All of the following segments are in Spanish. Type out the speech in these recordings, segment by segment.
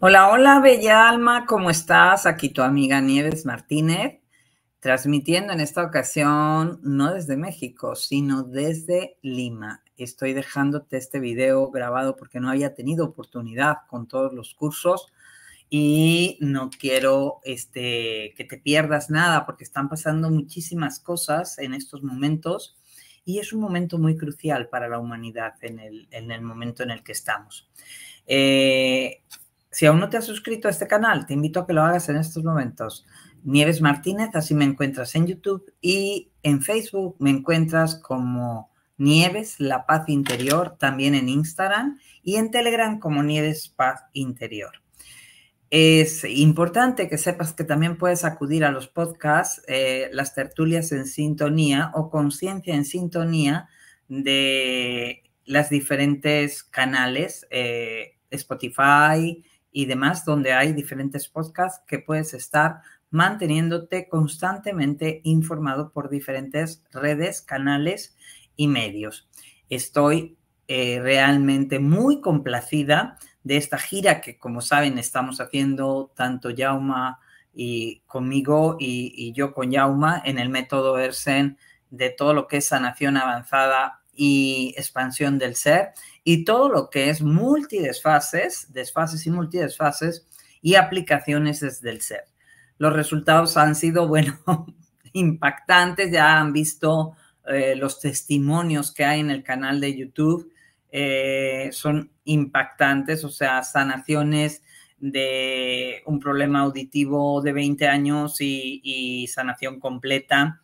Hola, hola, bella alma, ¿cómo estás? Aquí tu amiga Nieves Martínez, transmitiendo en esta ocasión no desde México, sino desde Lima. Estoy dejándote este video grabado porque no había tenido oportunidad con todos los cursos y no quiero este, que te pierdas nada porque están pasando muchísimas cosas en estos momentos y es un momento muy crucial para la humanidad en el, momento en el que estamos. Eh, si aún no te has suscrito a este canal, te invito a que lo hagas en estos momentos. Nieves Martínez, así me encuentras en YouTube y en Facebook me encuentras como Nieves La Paz Interior, también en Instagram y en Telegram como Nieves Paz Interior. Es importante que sepas que también puedes acudir a los podcasts, eh, las tertulias en sintonía o conciencia en sintonía de las diferentes canales, eh, Spotify, y demás, donde hay diferentes podcasts que puedes estar manteniéndote constantemente informado por diferentes redes, canales y medios. Estoy eh, realmente muy complacida de esta gira que, como saben, estamos haciendo tanto Yauma y conmigo y, y yo con Yauma en el método ERSEN de todo lo que es sanación avanzada y expansión del ser y todo lo que es multidesfases, desfases y multidesfases y aplicaciones desde el ser. Los resultados han sido, bueno, impactantes, ya han visto eh, los testimonios que hay en el canal de YouTube, eh, son impactantes, o sea, sanaciones de un problema auditivo de 20 años y, y sanación completa,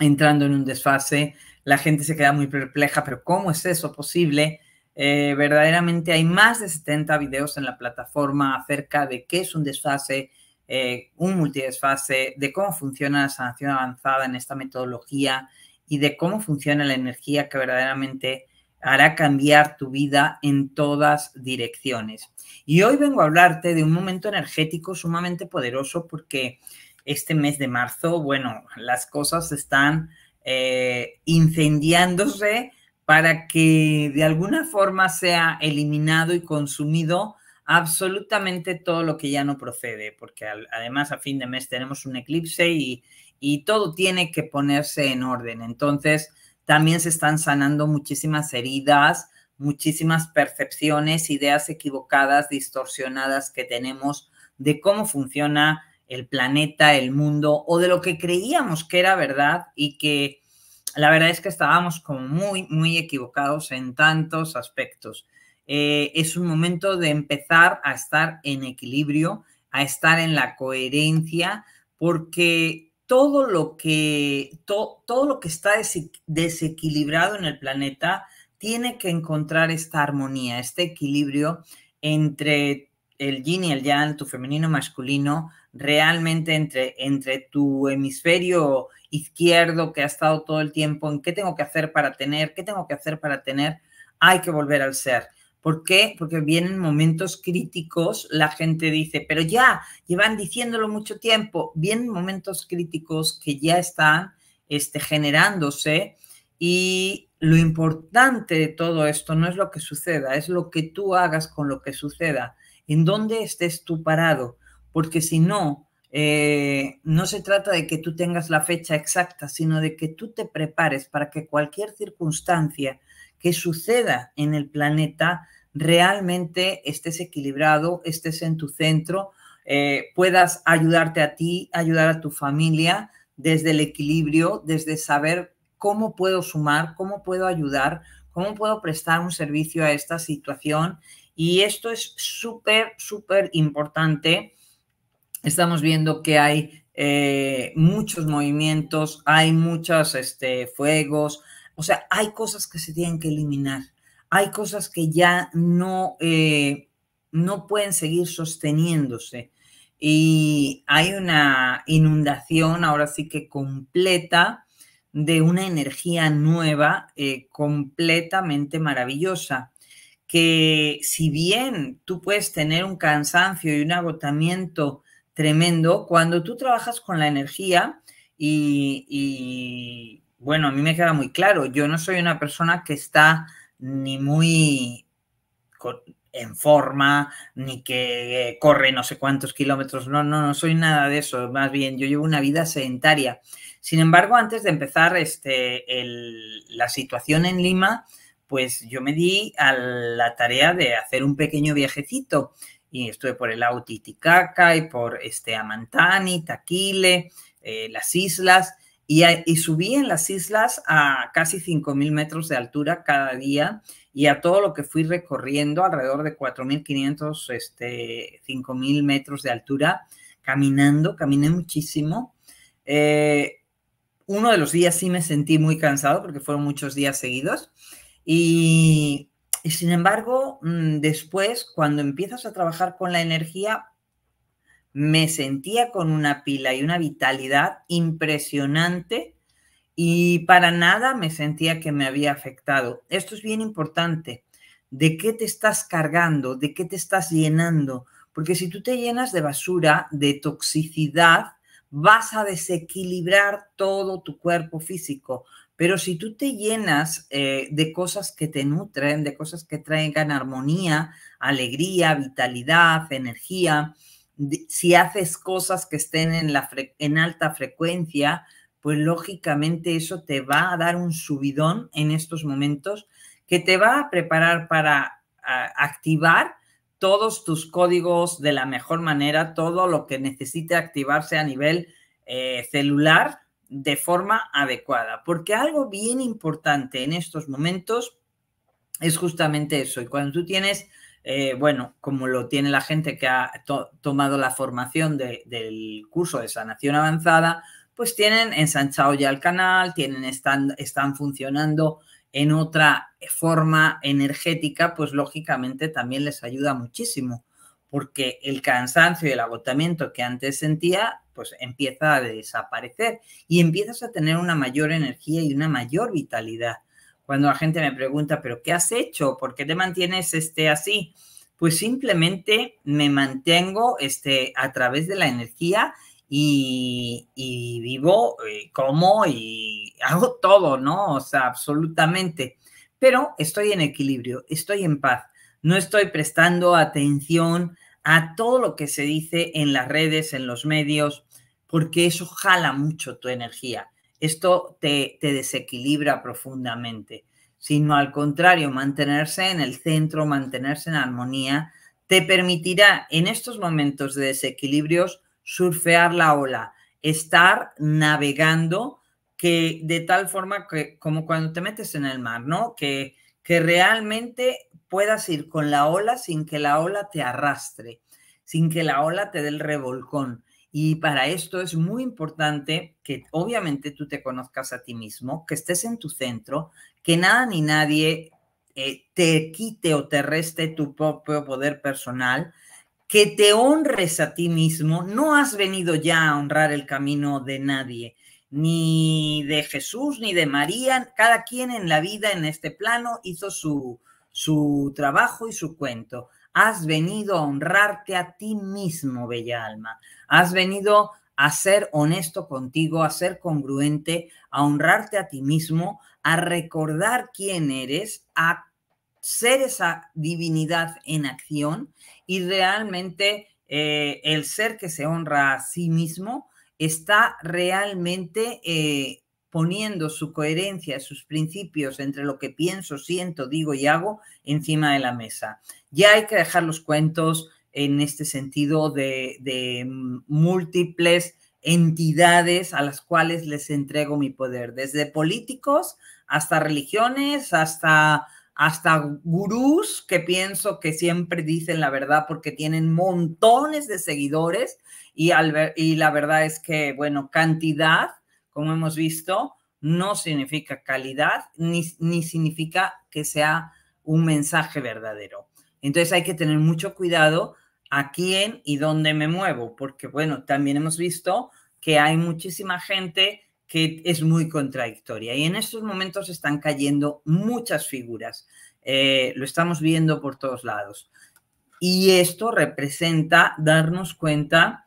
entrando en un desfase, la gente se queda muy perpleja, pero ¿cómo es eso posible? Eh, verdaderamente hay más de 70 videos en la plataforma acerca de qué es un desfase, eh, un multidesfase, de cómo funciona la sanación avanzada en esta metodología y de cómo funciona la energía que verdaderamente hará cambiar tu vida en todas direcciones. Y hoy vengo a hablarte de un momento energético sumamente poderoso porque este mes de marzo, bueno, las cosas están eh, incendiándose para que de alguna forma sea eliminado y consumido absolutamente todo lo que ya no procede, porque además a fin de mes tenemos un eclipse y, y todo tiene que ponerse en orden. Entonces, también se están sanando muchísimas heridas, muchísimas percepciones, ideas equivocadas, distorsionadas que tenemos de cómo funciona el planeta, el mundo o de lo que creíamos que era verdad y que la verdad es que estábamos como muy, muy equivocados en tantos aspectos. Eh, es un momento de empezar a estar en equilibrio, a estar en la coherencia, porque todo lo que, todo lo que está desequilibrado en el planeta tiene que encontrar esta armonía, este equilibrio entre el yin y el yang, tu femenino masculino, realmente entre, entre tu hemisferio izquierdo que ha estado todo el tiempo en qué tengo que hacer para tener, qué tengo que hacer para tener, hay que volver al ser. ¿Por qué? Porque vienen momentos críticos, la gente dice, pero ya, llevan diciéndolo mucho tiempo, vienen momentos críticos que ya están este, generándose y lo importante de todo esto no es lo que suceda, es lo que tú hagas con lo que suceda, en dónde estés tú parado, porque si no, eh, no se trata de que tú tengas la fecha exacta, sino de que tú te prepares para que cualquier circunstancia que suceda en el planeta realmente estés equilibrado, estés en tu centro, eh, puedas ayudarte a ti, ayudar a tu familia desde el equilibrio, desde saber cómo puedo sumar, cómo puedo ayudar, cómo puedo prestar un servicio a esta situación. Y esto es súper, súper importante estamos viendo que hay eh, muchos movimientos, hay muchos este, fuegos, o sea, hay cosas que se tienen que eliminar, hay cosas que ya no, eh, no pueden seguir sosteniéndose. Y hay una inundación ahora sí que completa de una energía nueva, eh, completamente maravillosa, que si bien tú puedes tener un cansancio y un agotamiento tremendo cuando tú trabajas con la energía y, bueno, a mí me queda muy claro, yo no soy una persona que está ni muy en forma, ni que eh, corre no sé cuántos kilómetros, no, no, no soy nada de eso, más bien yo llevo una vida sedentaria. Sin embargo, antes de empezar este, la situación en Lima, pues yo me di a la tarea de hacer un pequeño viajecito y estuve por el lago Titicaca y por este, Amantani, Taquile, eh, las islas, y, subí en las islas a casi 5.000 metros de altura cada día y a todo lo que fui recorriendo, alrededor de 4.500, este, 5.000 metros de altura, caminando, caminé muchísimo. Eh, uno de los días sí me sentí muy cansado porque fueron muchos días seguidos y y sin embargo, mm, después, cuando empiezas a trabajar con la energía, me sentía con una pila y una vitalidad impresionante y para nada me sentía que me había afectado. Esto es bien importante. ¿De qué te estás cargando? ¿De qué te estás llenando? Porque si tú te llenas de basura, de toxicidad, vas a desequilibrar todo tu cuerpo físico, pero si tú te llenas eh, de cosas que te nutren, de cosas que traigan armonía, alegría, vitalidad, energía, si haces cosas que estén en, alta frecuencia, pues lógicamente eso te va a dar un subidón en estos momentos que te va a preparar para ah, activar todos tus códigos de la mejor manera, todo lo que necesite activarse a nivel eh, celular de forma adecuada. Porque algo bien importante en estos momentos es justamente eso. Y cuando tú tienes, eh, bueno, como lo tiene la gente que ha tomado la formación del curso de sanación avanzada, pues tienen ensanchado ya el canal, tienen, están, están funcionando en otra forma energética, pues lógicamente también les ayuda muchísimo porque el cansancio y el agotamiento que antes sentía, pues empieza a desaparecer y empiezas a tener una mayor energía y una mayor vitalidad. Cuando la gente me pregunta, ¿pero qué has hecho? ¿Por qué te mantienes este, así? Pues simplemente me mantengo este, a través de la energía y, vivo, eh, como y hago todo, ¿no? O sea, absolutamente. Pero estoy en equilibrio, estoy en paz no estoy prestando atención a todo lo que se dice en las redes, en los medios, porque eso jala mucho tu energía. Esto te, desequilibra profundamente, sino al contrario, mantenerse en el centro, mantenerse en armonía, te permitirá en estos momentos de desequilibrios surfear la ola, estar navegando que de tal forma que como cuando te metes en el mar, ¿no? Que, que realmente puedas ir con la ola sin que la ola te arrastre, sin que la ola te dé el revolcón. Y para esto es muy importante que obviamente tú te conozcas a ti mismo, que estés en tu centro, que nada ni nadie eh, te quite o te reste tu propio poder personal, que te honres a ti mismo. No has venido ya a honrar el camino de nadie, ni de Jesús, ni de María. Cada quien en la vida, en este plano, hizo su, su trabajo y su cuento. Has venido a honrarte a ti mismo, bella alma. Has venido a ser honesto contigo, a ser congruente, a honrarte a ti mismo, a recordar quién eres, a ser esa divinidad en acción y realmente eh, el ser que se honra a sí mismo está realmente eh, poniendo su coherencia, sus principios entre lo que pienso, siento, digo y hago encima de la mesa. Ya hay que dejar los cuentos en este sentido de, mm, múltiples entidades a las cuales les entrego mi poder, desde políticos hasta religiones, hasta hasta gurús que pienso que siempre dicen la verdad porque tienen montones de seguidores y la verdad es que, bueno, cantidad como hemos visto, no significa calidad ni, ni significa que sea un mensaje verdadero. Entonces hay que tener mucho cuidado a quién y dónde me muevo, porque bueno, también hemos visto que hay muchísima gente que es muy contradictoria y en estos momentos están cayendo muchas figuras. Eh, lo estamos viendo por todos lados. Y esto representa darnos cuenta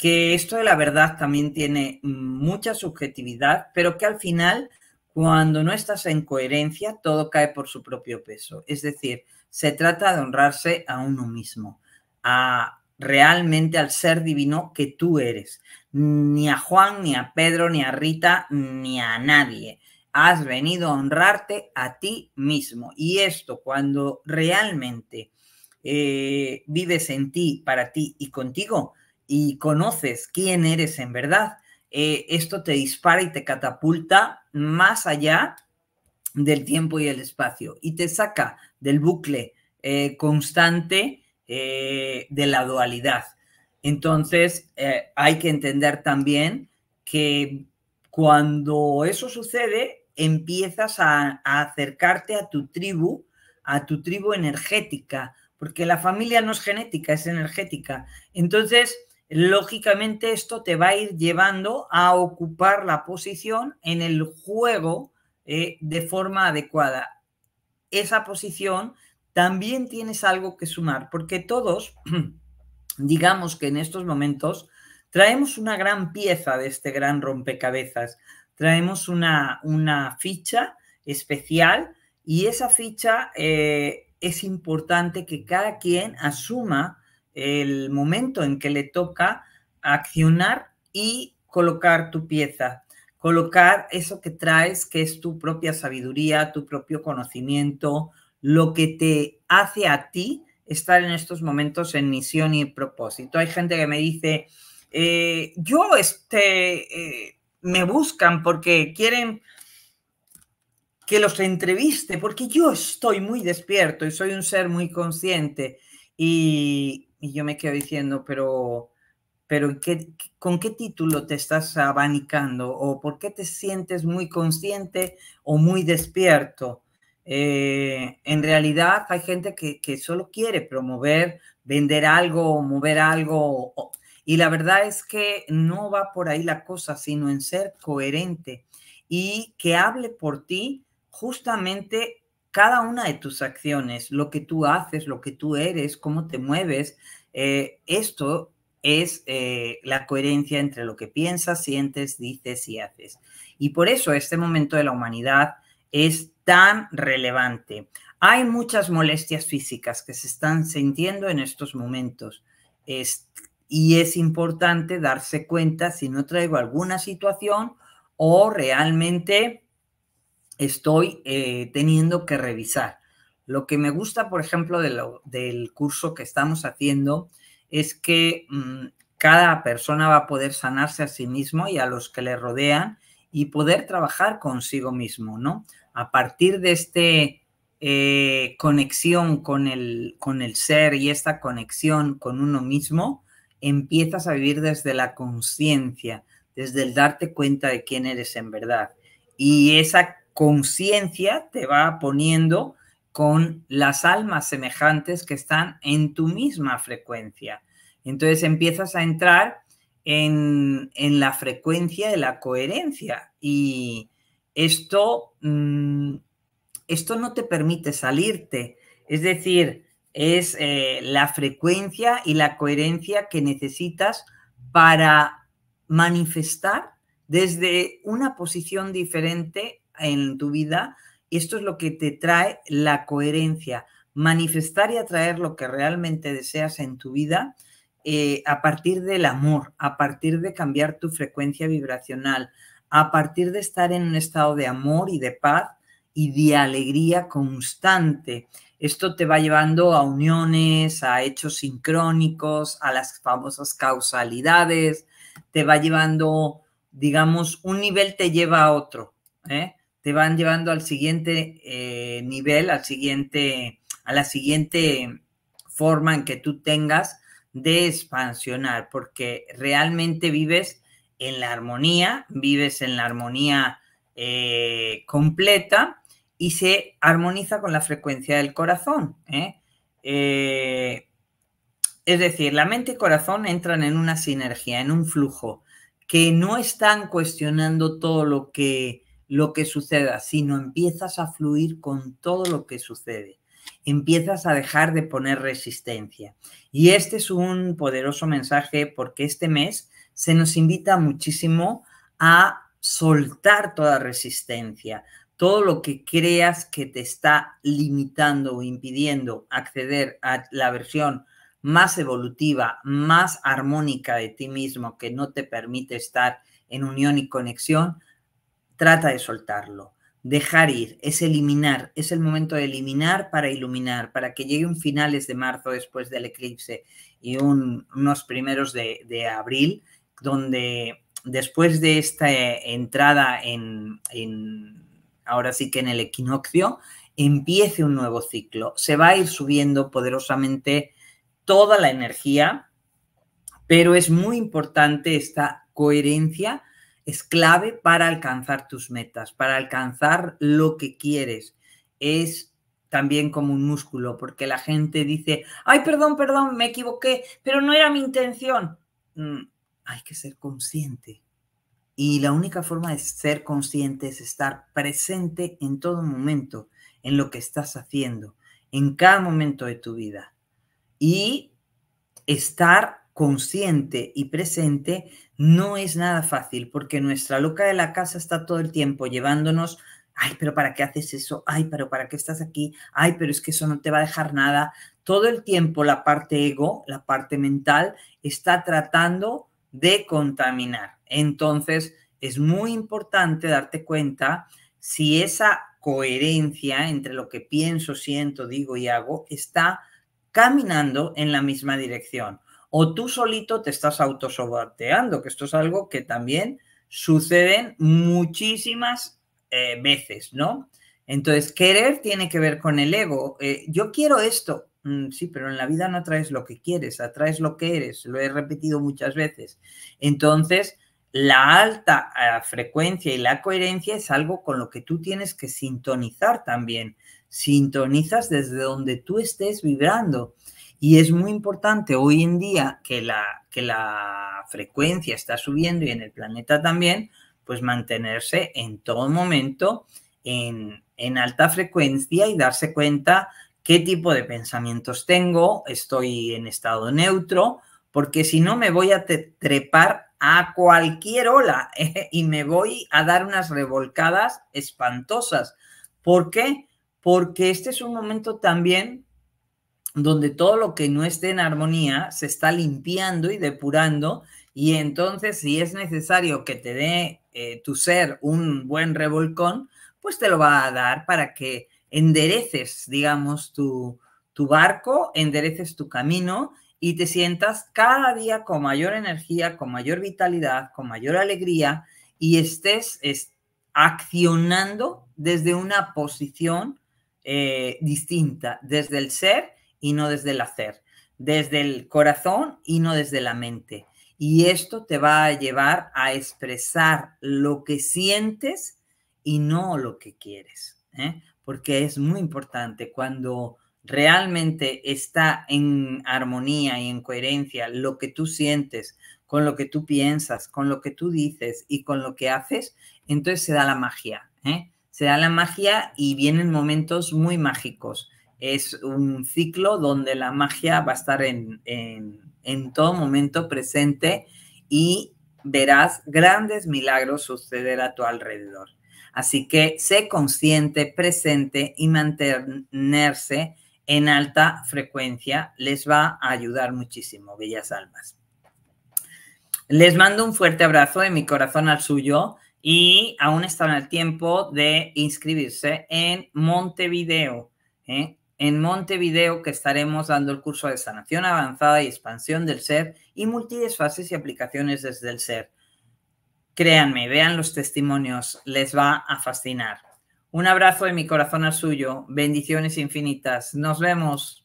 que esto de la verdad también tiene mucha subjetividad, pero que al final, cuando no estás en coherencia, todo cae por su propio peso. Es decir, se trata de honrarse a uno mismo, a realmente al ser divino que tú eres. Ni a Juan, ni a Pedro, ni a Rita, ni a nadie. Has venido a honrarte a ti mismo. Y esto cuando realmente eh, vives en ti, para ti y contigo, y conoces quién eres en verdad, eh, esto te dispara y te catapulta más allá del tiempo y el espacio y te saca del bucle eh, constante eh, de la dualidad. Entonces, hay que entender también que cuando eso sucede, empiezas a, a acercarte a tu tribu, a tu tribu energética, porque la familia no es genética, es energética. Entonces, lógicamente esto te va a ir llevando a ocupar la posición en el juego eh, de forma adecuada. Esa posición también tienes algo que sumar, porque todos, digamos que en estos momentos, traemos una gran pieza de este gran rompecabezas, traemos una, ficha especial y esa ficha eh, es importante que cada quien asuma el momento en que le toca accionar y colocar tu pieza, colocar eso que traes, que es tu propia sabiduría, tu propio conocimiento, lo que te hace a ti estar en estos momentos en misión y propósito. Hay gente que me dice, eh, yo este, eh, me buscan porque quieren que los entreviste, porque yo estoy muy despierto y soy un ser muy consciente. Y, y yo me quedo diciendo, pero, pero ¿con qué título te estás abanicando? ¿O por qué te sientes muy consciente o muy despierto? Eh, en realidad hay gente que, que, solo quiere promover, vender algo, mover algo. Y la verdad es que no va por ahí la cosa, sino en ser coherente y que hable por ti justamente cada una de tus acciones, lo que tú haces, lo que tú eres, cómo te mueves, eh, esto es eh, la coherencia entre lo que piensas, sientes, dices y haces. Y por eso este momento de la humanidad es tan relevante. Hay muchas molestias físicas que se están sintiendo en estos momentos. y es importante darse cuenta si no traigo alguna situación o realmente estoy eh, teniendo que revisar. Lo que me gusta, por ejemplo, del curso que estamos haciendo es que mm, cada persona va a poder sanarse a sí mismo y a los que le rodean y poder trabajar consigo mismo, ¿no? A partir de este eh, conexión con el, con el ser y esta conexión con uno mismo, empiezas a vivir desde la conciencia, desde el darte cuenta de quién eres en verdad. Y esa conciencia te va poniendo con las almas semejantes que están en tu misma frecuencia. Entonces empiezas a entrar en, la frecuencia de la coherencia y esto, mm, esto no te permite salirte. Es decir, es eh, la frecuencia y la coherencia que necesitas para manifestar desde una posición diferente en tu vida, esto es lo que te trae la coherencia, manifestar y atraer lo que realmente deseas en tu vida eh, a partir del amor, a partir de cambiar tu frecuencia vibracional, a partir de estar en un estado de amor y de paz y de alegría constante. Esto te va llevando a uniones, a hechos sincrónicos, a las famosas causalidades, te va llevando, digamos, un nivel te lleva a otro. ¿eh? te van llevando al siguiente eh, nivel, al siguiente, a la siguiente forma en que tú tengas de expansionar, porque realmente vives en la armonía, vives en la armonía eh, completa y se armoniza con la frecuencia del corazón. ¿eh? es decir, la mente y corazón entran en una sinergia, en un flujo, que no están cuestionando todo lo que lo que suceda, sino empiezas a fluir con todo lo que sucede. Empiezas a dejar de poner resistencia. Y este es un poderoso mensaje porque este mes se nos invita muchísimo a soltar toda resistencia, todo lo que creas que te está limitando o impidiendo acceder a la versión más evolutiva, más armónica de ti mismo, que no te permite estar en unión y conexión, Trata de soltarlo. Dejar ir es eliminar, es el momento de eliminar para iluminar, para que llegue un finales de marzo después del eclipse y unos primeros de, abril, donde después de esta eh, entrada en, en, ahora sí que en el equinoccio, empiece un nuevo ciclo. Se va a ir subiendo poderosamente toda la energía, pero es muy importante esta coherencia es clave para alcanzar tus metas, para alcanzar lo que quieres. Es también como un músculo, porque la gente dice, ay, perdón, perdón, me equivoqué, pero no era mi intención. Mm, hay que ser consciente. Y la única forma de ser consciente es estar presente en todo momento, en lo que estás haciendo, en cada momento de tu vida. Y estar consciente y presente no es nada fácil porque nuestra loca de la casa está todo el tiempo llevándonos, ay, pero ¿para qué haces eso? Ay, pero ¿para qué estás aquí? Ay, pero es que eso no te va a dejar nada. Todo el tiempo la parte ego, la parte mental, está tratando de contaminar. Entonces, es muy importante darte cuenta si esa coherencia entre lo que pienso, siento, digo y hago está caminando en la misma dirección o tú solito te estás autosobateando, que esto es algo que también sucede muchísimas eh, veces, ¿no? Entonces, querer tiene que ver con el ego. Eh, yo quiero esto. Mm, sí, pero en la vida no atraes lo que quieres, atraes lo que eres. Lo he repetido muchas veces. Entonces, la alta eh, frecuencia y la coherencia es algo con lo que tú tienes que sintonizar también. Sintonizas desde donde tú estés vibrando. Y es muy importante hoy en día que la, que la frecuencia está subiendo y en el planeta también, pues mantenerse en todo momento en, alta frecuencia y darse cuenta qué tipo de pensamientos tengo, estoy en estado neutro, porque si no me voy a trepar a cualquier ola y me voy a dar unas revolcadas espantosas. ¿Por qué? Porque este es un momento también donde todo lo que no esté en armonía se está limpiando y depurando y entonces si es necesario que te dé eh, tu ser un buen revolcón, pues te lo va a dar para que endereces, digamos, tu, barco, endereces tu camino y te sientas cada día con mayor energía, con mayor vitalidad, con mayor alegría y estés accionando desde una posición eh, distinta, desde el ser y no desde el hacer, desde el corazón y no desde la mente. Y esto te va a llevar a expresar lo que sientes y no lo que quieres, ¿eh? porque es muy importante cuando realmente está en armonía y en coherencia lo que tú sientes con lo que tú piensas, con lo que tú dices y con lo que haces, entonces se da la magia, ¿eh? se da la magia y vienen momentos muy mágicos es un ciclo donde la magia va a estar en, todo momento presente y verás grandes milagros suceder a tu alrededor. Así que sé consciente, presente y mantenerse en alta frecuencia les va a ayudar muchísimo, bellas almas. Les mando un fuerte abrazo de mi corazón al suyo y aún están al tiempo de inscribirse en Montevideo. ¿eh? en Montevideo que estaremos dando el curso de sanación avanzada y expansión del ser y multidesfases y aplicaciones desde el ser. Créanme, vean los testimonios, les va a fascinar. Un abrazo de mi corazón al suyo, bendiciones infinitas, nos vemos.